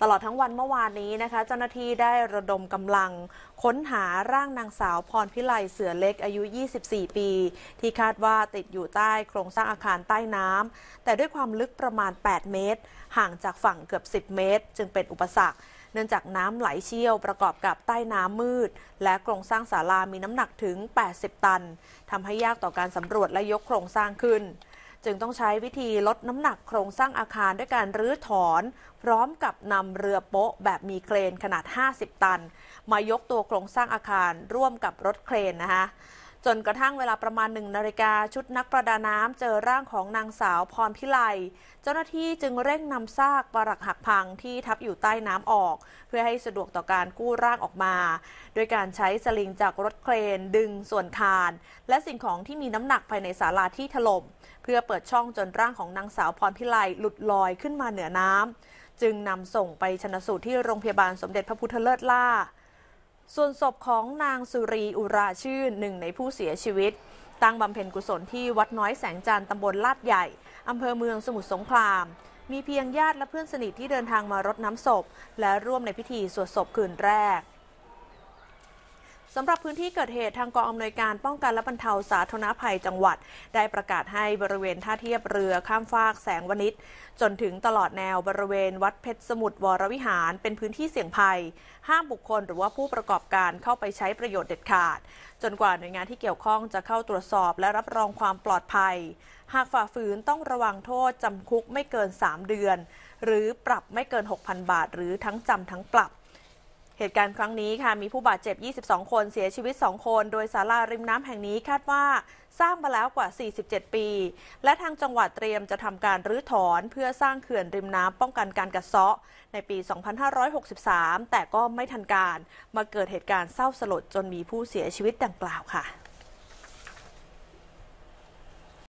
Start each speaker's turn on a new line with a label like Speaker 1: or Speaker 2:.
Speaker 1: ตลอดทั้งวันเมื่อวานนี้นะคะเจ้าหน้าที่ได้ระดมกำลัง ค้นหาร่างนางสาวพรพิไล เสือเล็กอายุ 24 ปี ที่คาดว่าติดอยู่ใต้โครงสร้างอาคารใต้น้ำแต่ด้วยความลึกประมาณ 8 เมตร ห่างจากฝั่งเกือบ 10 เมตร จึงเป็นอุปสรรค เนื่องจากน้ำไหลเชี่ยวประกอบกับใต้น้ำมืด และโครงสร้างศาลามีน้ำหนักถึง 80 ตันทำให้ยากต่อการสำรวจและยกโครงสร้างขึ้นจึงต้องใช้วิธีลดน้ำหนักโครงสร้างอาคารด้วยการรื้อถอน พร้อมกับนำเรือโป๊ะแบบมีเครนขนาด 50 ตัน มายกตัวโครงสร้างอาคารร่วมกับรถเครนนะคะจนกระทั่งเวลาประมาณหนึ่งนาฬิกาชุดนักประดาน้ำเจอร่างของนางสาวพรพิไลเจ้าหน้าที่จึงเร่งนำซากปรักหักพังที่ทับอยู่ใต้น้ำออก เพื่อให้สะดวกต่อการกู้ร่างออกมา โดยการใช้สลิงจากรถเครนดึงส่วนคาน และสิ่งของที่มีน้ำหนักภายในศาลาที่ถล่มเพื่อเปิดช่องจนร่างของนางสาวพรพิไลหลุดลอยขึ้นมาเหนือน้ำจึงนำส่งไปชนะสูตรที่โรงพยาบาลสมเด็จพระพุทธเลิศล่าส่วนศพของนางสุรีอุราชื่น หนึ่งในผู้เสียชีวิต ตั้งบำเพ็ญกุศลที่วัดน้อยแสงจันทร์ตำบลลาดใหญ่อำเภอเมืองสมุทรสงคราม มีเพียงญาติและเพื่อนสนิทที่เดินทางมารดน้ำศพ และร่วมในพิธีสวดศพคืนแรกสำหรับพื้นที่เกิดเหตุทางกองอำนวยการป้องกันและบรรเทาสาธารณภัยจังหวัด ได้ประกาศให้บริเวณท่าเทียบเรือข้ามฟากแสงวนิชจนถึงตลอดแนวบริเวณวัดเพชรสมุทรวรวิหารเป็นพื้นที่เสี่ยงภัย ห้ามบุคคลหรือว่าผู้ประกอบการเข้าไปใช้ประโยชน์เด็ดขาด จนกว่าหน่วยงานที่เกี่ยวข้องจะเข้าตรวจสอบและรับรองความปลอดภัย หากฝ่าฝืนต้องระวังโทษจำคุกไม่เกิน 3 เดือน หรือปรับไม่เกิน6,000บาท หรือทั้งจำทั้งปรับเหตุการณ์ครั้งนี้ค่ะมีผู้บาดเจ็บ 22 คนเสียชีวิต 2 คน โดยศาลาริมน้ำแห่งนี้คาดว่าสร้างมาแล้วกว่า 47 ปี และทางจังหวัดเตรียมจะทำการรื้อถอนเพื่อสร้างเขื่อนริมน้ำป้องกันการกัดเซาะในปี 2563 แต่ก็ไม่ทันการ มาเกิดเหตุการณ์เศร้าสลดจนมีผู้เสียชีวิตดังกล่าวค่ะ